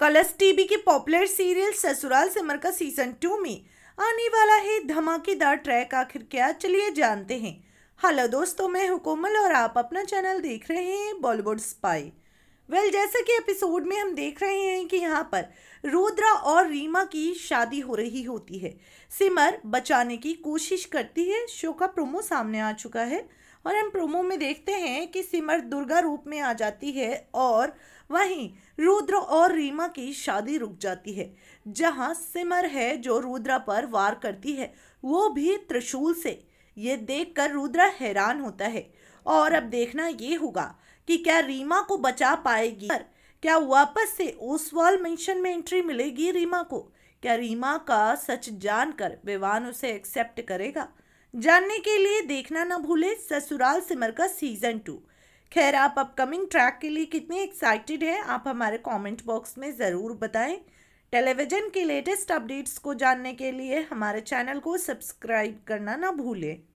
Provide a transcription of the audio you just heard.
colours TV के popular serial Sasural Simar का season two में आने वाला है धमाकेदार ट्रैक आखिर क्या चलिए जानते हैं हेलो दोस्तों मैं हुकोमल और आप अपना चैनल देख रहे हैं बॉलीवुड स्पाई वेल well, जैसे कि एपिसोड में हम देख रहे हैं कि यहाँ पर रुद्रा और रीमा की शादी हो रही होती है सिमर बचाने की कोशिश करती है शो का प्रोमो सामने आ चुका है और हम प्रोमो में देखते हैं कि सिमर दुर्गा रूप में आ जाती है और वहीं रुद्र और रीमा की शादी रुक जाती है जहां सिमर है जो रुद्रा पर वार करती है वो भी त्रिशूल से ये देखकर रुद्रा हैरान होता है और अब देखना ये होगा कि क्या रीमा को बचा पाएगी क्या वापस से वॉल मेंशन में एंट्री मिलेगी रीमा को क्या रीमा का सच जानकर विवान उसे एक्सेप्ट करेगा जानने के लिए देखना ना भूले ससुराल सिमर का सीजन टू खैर आप अपकमिंग ट्रैक के लिए कितने एक्साइटेड हैं आप हमारे कमेंट बॉक्स में ज़रूर बताएं टेलीविज़न के लेटेस्ट अपडेट्स को जानने के लिए हमारे चैनल को सब्सक्राइब करना ना भूलें